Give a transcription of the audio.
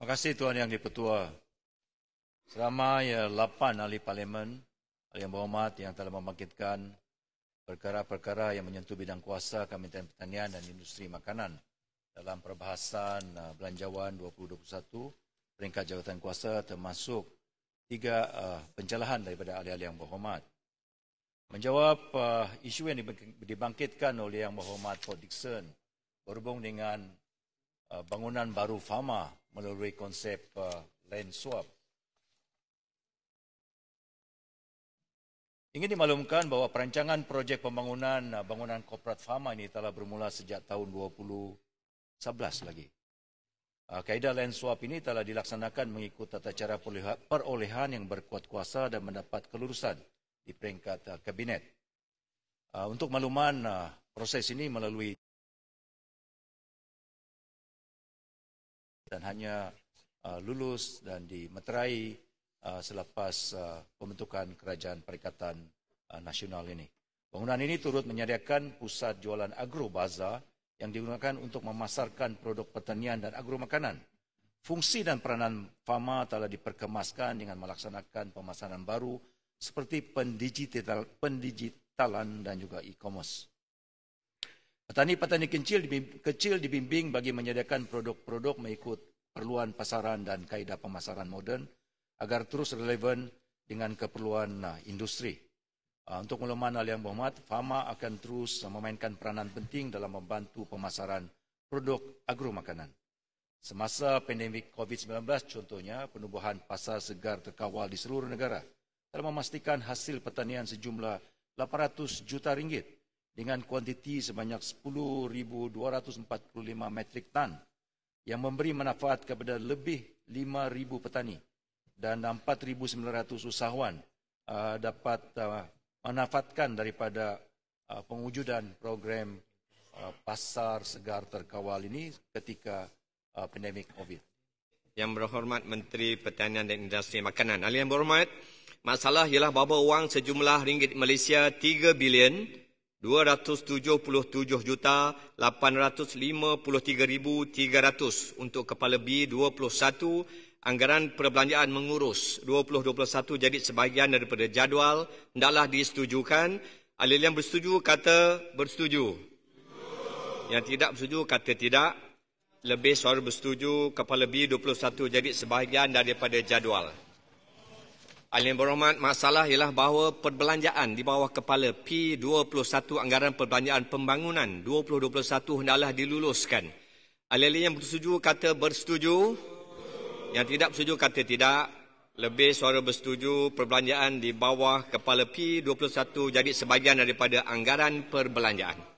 Terima kasih Tuhan Yang Dipertua. Selama ya, lapan ahli parlimen, ahli yang berhormat yang telah memakitkan perkara-perkara yang menyentuh bidang kuasa Kementerian Pertanian dan Industri Makanan dalam perbahasan uh, Belanjawan 2021 peringkat jawatan kuasa termasuk tiga uh, pencelahan daripada ahli-ahli yang berhormat. Menjawab uh, isu yang dibangkitkan oleh yang berhormat Paul Dixon berhubung dengan uh, bangunan baru Fama melalui konsep uh, land swap. Ingin dimaklumkan bahawa perancangan projek pembangunan uh, bangunan korporat Fama ini telah bermula sejak tahun 2011 lagi. Uh, kaedah land swap ini telah dilaksanakan mengikut tata cara perolehan yang berkuat kuasa dan mendapat kelurusan di peringkat uh, kabinet. Untuk makluman proses ini melalui dan hanya uh, lulus dan dimeterai uh, selepas uh, pembentukan Kerajaan Perikatan uh, Nasional ini. Bangunan ini turut menyediakan pusat jualan agrobaza yang digunakan untuk memasarkan produk pertanian dan agro makanan. Fungsi dan peranan FAMA telah diperkemaskan dengan melaksanakan pemasaran baru seperti pendigitalan dan juga e-commerce. Petani-petani kecil dibimbing, kecil dibimbing bagi menyediakan produk-produk mengikut perluan pasaran dan kaedah pemasaran moden agar terus relevan dengan keperluan ah, industri. Ah, untuk ulaman Ali yang berhormat, Fama akan terus memainkan peranan penting dalam membantu pemasaran produk agro makanan Semasa pandemik COVID-19 contohnya, penubuhan pasar segar terkawal di seluruh negara telah memastikan hasil pertanian sejumlah 800 juta ringgit dengan kuantiti sebanyak 10,245 metrik tan yang memberi manfaat kepada lebih 5,000 petani dan 4,900 usahawan uh, dapat uh, manfaatkan daripada uh, pengujudan program pasar segar terkawal ini ketika pandemik COVID. Yang berhormat Menteri Pertanian dan Industri Makanan. Alian berhormat, masalah ialah bahawa wang sejumlah ringgit Malaysia 3 bilion 277 juta 853,300 untuk kepala B21 anggaran perbelanjaan mengurus 2021 jadi sebahagian daripada jadual hendaklah disetujukan alil yang bersetuju kata bersetuju yang tidak bersetuju kata tidak lebih suara bersetuju kepala B21 jadi sebahagian daripada jadual Alim Berhormat, masalah ialah bahawa perbelanjaan di bawah kepala P21 Anggaran Perbelanjaan Pembangunan 2021 hendaklah diluluskan. Ahli-ahli yang bersetuju kata bersetuju. Yang tidak bersetuju kata tidak. Lebih suara bersetuju perbelanjaan di bawah kepala P21 jadi sebahagian daripada anggaran perbelanjaan.